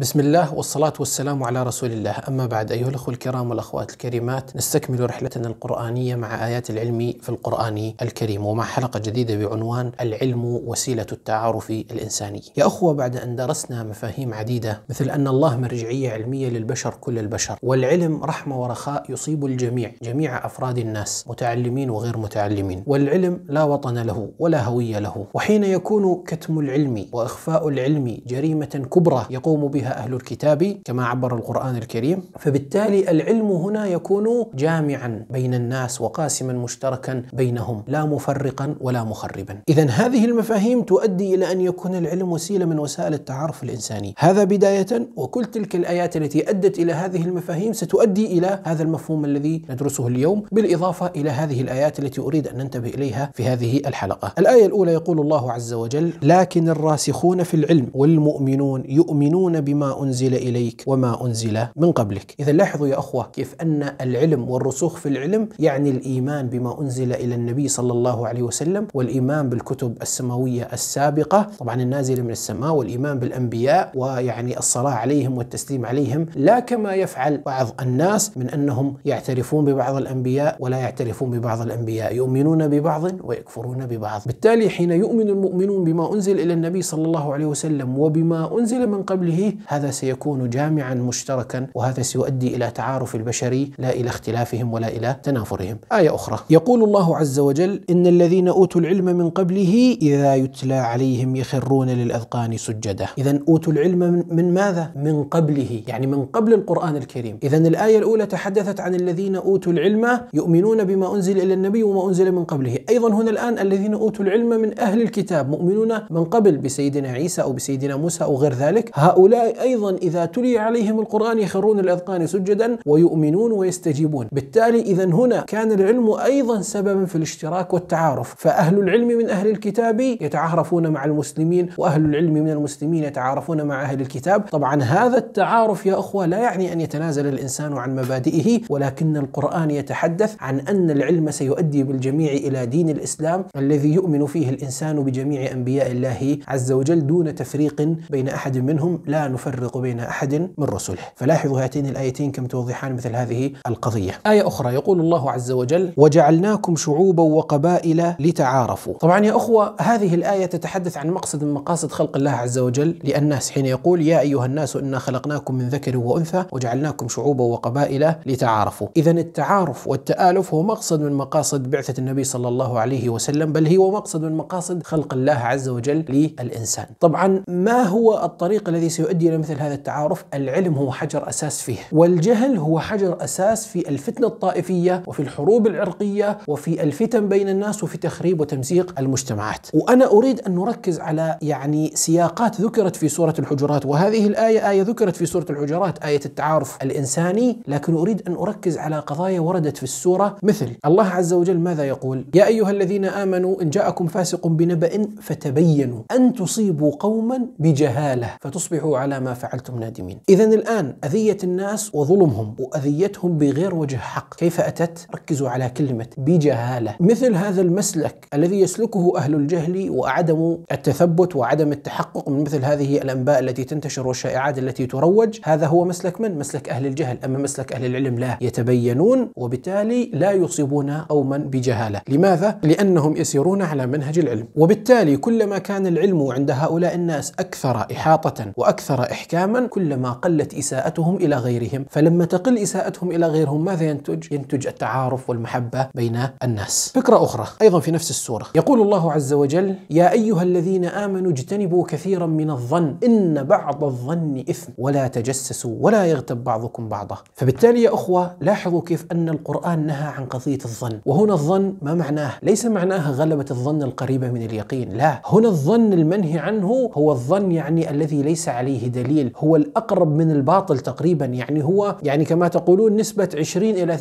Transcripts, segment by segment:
بسم الله والصلاة والسلام على رسول الله أما بعد أيها الأخوة الكرام والأخوات الكريمات نستكمل رحلتنا القرآنية مع آيات العلم في القرآن الكريم ومع حلقة جديدة بعنوان العلم وسيلة التعارف الإنساني يا أخوة بعد أن درسنا مفاهيم عديدة مثل أن الله مرجعية علمية للبشر كل البشر والعلم رحمة ورخاء يصيب الجميع جميع أفراد الناس متعلمين وغير متعلمين والعلم لا وطن له ولا هوية له وحين يكون كتم العلم وإخفاء العلم جريمة كبرى يقوم بها بها أهل الكتاب كما عبر القرآن الكريم فبالتالي العلم هنا يكون جامعا بين الناس وقاسما مشتركا بينهم لا مفرقا ولا مخربا إذا هذه المفاهيم تؤدي إلى أن يكون العلم وسيلة من وسائل التعارف الإنساني هذا بداية وكل تلك الآيات التي أدت إلى هذه المفاهيم ستؤدي إلى هذا المفهوم الذي ندرسه اليوم بالإضافة إلى هذه الآيات التي أريد أن ننتبه إليها في هذه الحلقة الآية الأولى يقول الله عز وجل لكن الراسخون في العلم والمؤمنون يؤمنون بما بما أنزل إليك وما أنزل من قبلك إذا لاحظوا يا أخوة كيف أن العلم والرسوخ في العلم يعني الإيمان بما أنزل إلى النبي صلى الله عليه وسلم والإيمان بالكتب السماوية السابقة طبعا النازلة من السماء والإيمان بالأنبياء ويعني الصلاة عليهم والتسليم عليهم لا كما يفعل بعض الناس من أنهم يعترفون ببعض الأنبياء ولا يعترفون ببعض الأنبياء يؤمنون ببعض ويكفرون ببعض بالتالي حين يؤمن المؤمنون بما أنزل إلى النبي صلى الله عليه وسلم وبما أنزل من قبله هذا سيكون جامعا مشتركا وهذا سيؤدي الى تعارف البشري لا الى اختلافهم ولا الى تنافرهم. آية أخرى يقول الله عز وجل: إن الذين أوتوا العلم من قبله إذا يتلى عليهم يخرون للأذقان سجدا. إذا أوتوا العلم من ماذا؟ من قبله، يعني من قبل القرآن الكريم. إذا الآية الأولى تحدثت عن الذين أوتوا العلم يؤمنون بما أنزل إلى النبي وما أنزل من قبله. أيضا هنا الآن الذين أوتوا العلم من أهل الكتاب مؤمنون من قبل بسيدنا عيسى أو بسيدنا موسى أو غير ذلك، هؤلاء أيضا إذا تلي عليهم القرآن يخرون الأذقان سجدا ويؤمنون ويستجيبون بالتالي إذا هنا كان العلم أيضا سببا في الاشتراك والتعارف فأهل العلم من أهل الكتاب يتعارفون مع المسلمين وأهل العلم من المسلمين يتعارفون مع أهل الكتاب طبعا هذا التعارف يا أخوة لا يعني أن يتنازل الإنسان عن مبادئه ولكن القرآن يتحدث عن أن العلم سيؤدي بالجميع إلى دين الإسلام الذي يؤمن فيه الإنسان بجميع أنبياء الله عز وجل دون تفريق بين أحد منهم لا نفرق يفرق بين أحد من رسله فلاحظوا هاتين الآيتين كم توضحان مثل هذه القضية آية أخرى يقول الله عز وجل وجعلناكم شعوبا وقبائل لتعارفوا طبعا يا أخوة هذه الآية تتحدث عن مقصد من مقاصد خلق الله عز وجل للناس حين يقول يا أيها الناس إنا خلقناكم من ذكر وأنثى وجعلناكم شعوبا وقبائل لتعارفوا إذا التعارف والتآلف هو مقصد من مقاصد بعثة النبي صلى الله عليه وسلم بل هو مقصد من مقاصد خلق الله عز وجل للإنسان طبعا ما هو الطريق الذي سيؤدي يؤدي إلى مثل هذا التعارف العلم هو حجر أساس فيه والجهل هو حجر أساس في الفتنة الطائفية وفي الحروب العرقية وفي الفتن بين الناس وفي تخريب وتمزيق المجتمعات وأنا أريد أن نركز على يعني سياقات ذكرت في سورة الحجرات وهذه الآية آية ذكرت في سورة الحجرات آية التعارف الإنساني لكن أريد أن أركز على قضايا وردت في السورة مثل الله عز وجل ماذا يقول يا أيها الذين آمنوا إن جاءكم فاسق بنبأ فتبينوا أن تصيبوا قوما بجهالة فتصبحوا على ما فعلتم نادمين إذا الآن أذية الناس وظلمهم وأذيتهم بغير وجه حق كيف أتت؟ ركزوا على كلمة بجهالة مثل هذا المسلك الذي يسلكه أهل الجهل وعدم التثبت وعدم التحقق من مثل هذه الأنباء التي تنتشر والشائعات التي تروج هذا هو مسلك من؟ مسلك أهل الجهل أما مسلك أهل العلم لا يتبينون وبالتالي لا يصيبون قوما بجهالة لماذا؟ لأنهم يسيرون على منهج العلم وبالتالي كلما كان العلم عند هؤلاء الناس أكثر إحاطة وأكثر إحكاما كلما قلت إساءتهم إلى غيرهم فلما تقل إساءتهم إلى غيرهم ماذا ينتج؟ ينتج التعارف والمحبة بين الناس فكرة أخرى أيضا في نفس السورة يقول الله عز وجل يا أيها الذين آمنوا اجتنبوا كثيرا من الظن إن بعض الظن إثم ولا تجسسوا ولا يغتب بعضكم بعضا فبالتالي يا أخوة لاحظوا كيف أن القرآن نهى عن قضية الظن وهنا الظن ما معناه؟ ليس معناه غلبة الظن القريبة من اليقين لا هنا الظن المنهي عنه هو الظن يعني الذي ليس عليه دليل دليل هو الأقرب من الباطل تقريبا يعني هو يعني كما تقولون نسبة 20 إلى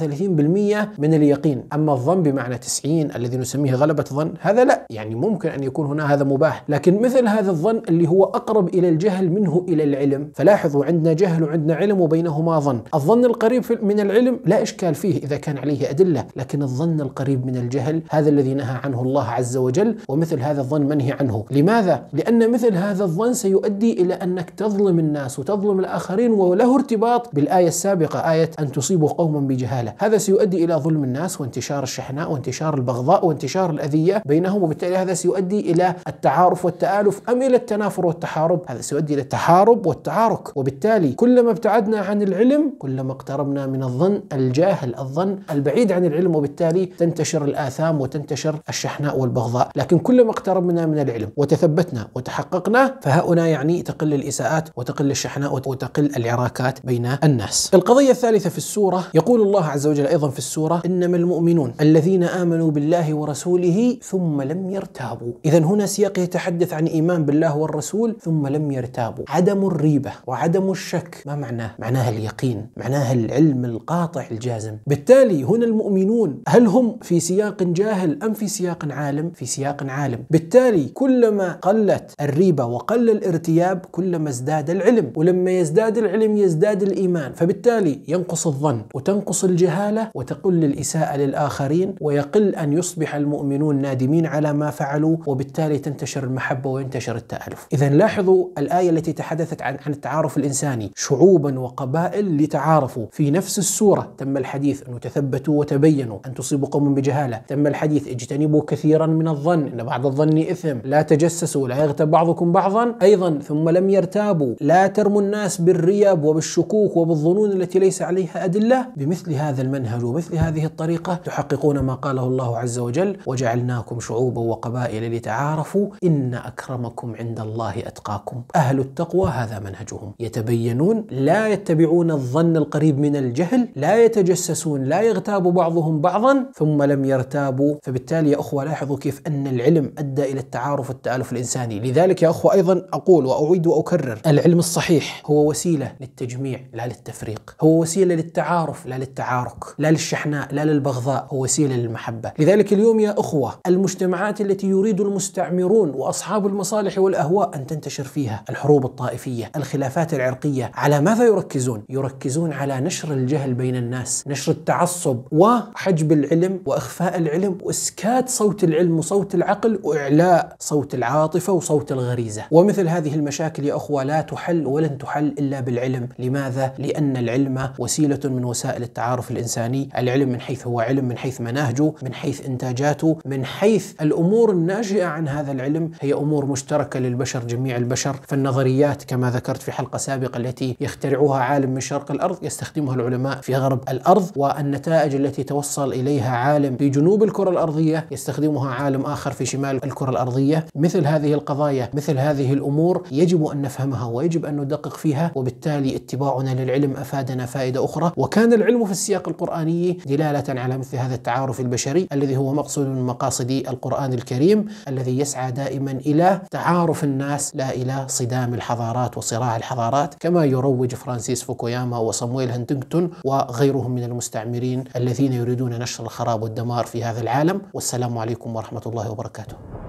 30% من اليقين أما الظن بمعنى 90 الذي نسميه غلبة ظن هذا لا يعني ممكن أن يكون هنا هذا مباح لكن مثل هذا الظن اللي هو أقرب إلى الجهل منه إلى العلم فلاحظوا عندنا جهل وعندنا علم وبينهما ظن الظن القريب من العلم لا إشكال فيه إذا كان عليه أدلة لكن الظن القريب من الجهل هذا الذي نهى عنه الله عز وجل ومثل هذا الظن منهي عنه لماذا؟ لأن مثل هذا الظن سيؤدي إلى أنك تظلم تظلم الناس وتظلم الآخرين وله ارتباط بالآية السابقة آية أن تصيبوا قوما بجهالة هذا سيؤدي إلى ظلم الناس وانتشار الشحناء وانتشار البغضاء وانتشار الأذية بينهم وبالتالي هذا سيؤدي إلى التعارف والتآلف أم إلى التنافر والتحارب هذا سيؤدي إلى التحارب والتعارك وبالتالي كلما ابتعدنا عن العلم كلما اقتربنا من الظن الجاهل الظن البعيد عن العلم وبالتالي تنتشر الآثام وتنتشر الشحناء والبغضاء لكن كلما اقتربنا من العلم وتثبتنا وتحققنا فهؤلاء يعني تقل الإساءات وتقل الشحناء وتقل العراكات بين الناس. القضية الثالثة في السورة يقول الله عز وجل أيضا في السورة إنما المؤمنون الذين آمنوا بالله ورسوله ثم لم يرتابوا. إذا هنا سياق يتحدث عن إيمان بالله والرسول ثم لم يرتابوا. عدم الريبة وعدم الشك ما معناه؟ معناها اليقين، معناها العلم القاطع الجازم. بالتالي هنا المؤمنون هل هم في سياق جاهل أم في سياق عالم؟ في سياق عالم. بالتالي كلما قلت الريبة وقل الارتياب كلما ازداد يزداد العلم ولما يزداد العلم يزداد الإيمان فبالتالي ينقص الظن وتنقص الجهالة وتقل الإساءة للآخرين ويقل أن يصبح المؤمنون نادمين على ما فعلوا وبالتالي تنتشر المحبة وينتشر التألف إذا لاحظوا الآية التي تحدثت عن, عن التعارف الإنساني شعوبا وقبائل لتعارفوا في نفس السورة تم الحديث أنه تثبتوا وتبينوا أن تصيبوا قوم بجهالة تم الحديث اجتنبوا كثيرا من الظن إن بعض الظن إثم لا تجسسوا لا يغتب بعضكم بعضا أيضا ثم لم يرتابوا لا ترموا الناس بالريب وبالشكوك وبالظنون التي ليس عليها أدلة بمثل هذا المنهج ومثل هذه الطريقة تحققون ما قاله الله عز وجل وجعلناكم شعوبا وقبائل لتعارفوا إن أكرمكم عند الله أتقاكم أهل التقوى هذا منهجهم يتبينون لا يتبعون الظن القريب من الجهل لا يتجسسون لا يغتاب بعضهم بعضا ثم لم يرتابوا فبالتالي يا أخوة لاحظوا كيف أن العلم أدى إلى التعارف والتآلف الإنساني لذلك يا أخوة أيضا أقول وأعيد وأكرر العلم الصحيح هو وسيلة للتجميع لا للتفريق هو وسيلة للتعارف لا للتعارك لا للشحناء لا للبغضاء هو وسيلة للمحبة لذلك اليوم يا أخوة المجتمعات التي يريد المستعمرون وأصحاب المصالح والأهواء أن تنتشر فيها الحروب الطائفية الخلافات العرقية على ماذا يركزون؟ يركزون على نشر الجهل بين الناس نشر التعصب وحجب العلم وإخفاء العلم وإسكات صوت العلم وصوت العقل وإعلاء صوت العاطفة وصوت الغريزة ومثل هذه المشاكل يا أخوة لا تحل ولن تحل إلا بالعلم لماذا؟ لأن العلم وسيلة من وسائل التعارف الإنساني العلم من حيث هو علم من حيث مناهجه من حيث إنتاجاته من حيث الأمور الناشئة عن هذا العلم هي أمور مشتركة للبشر جميع البشر فالنظريات كما ذكرت في حلقة سابقة التي يخترعها عالم من شرق الأرض يستخدمها العلماء في غرب الأرض والنتائج التي توصل إليها عالم في جنوب الكرة الأرضية يستخدمها عالم آخر في شمال الكرة الأرضية مثل هذه القضايا مثل هذه الأمور يجب أن نفهمها ويجب أن ندقق فيها وبالتالي اتباعنا للعلم أفادنا فائدة أخرى وكان العلم في السياق القرآني دلالة على مثل هذا التعارف البشري الذي هو مقصود من مقاصد القرآن الكريم الذي يسعى دائما إلى تعارف الناس لا إلى صدام الحضارات وصراع الحضارات كما يروج فرانسيس فوكوياما وصمويل هنتنغتون وغيرهم من المستعمرين الذين يريدون نشر الخراب والدمار في هذا العالم والسلام عليكم ورحمة الله وبركاته